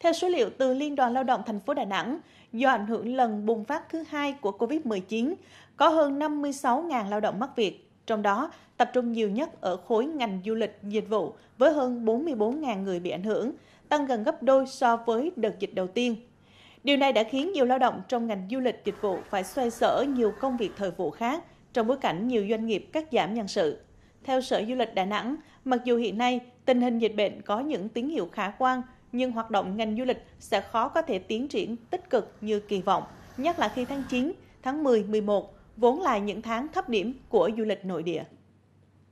Theo số liệu từ Liên đoàn Lao động thành phố Đà Nẵng, do ảnh hưởng lần bùng phát thứ hai của Covid-19, có hơn 56.000 lao động mất việc, trong đó tập trung nhiều nhất ở khối ngành du lịch dịch vụ với hơn 44.000 người bị ảnh hưởng, tăng gần gấp đôi so với đợt dịch đầu tiên. Điều này đã khiến nhiều lao động trong ngành du lịch dịch vụ phải xoay sở nhiều công việc thời vụ khác trong bối cảnh nhiều doanh nghiệp cắt giảm nhân sự. Theo Sở Du lịch Đà Nẵng, mặc dù hiện nay tình hình dịch bệnh có những tín hiệu khả quan nhưng hoạt động ngành du lịch sẽ khó có thể tiến triển tích cực như kỳ vọng, nhất là khi tháng 9, tháng 10, 11 vốn là những tháng thấp điểm của du lịch nội địa.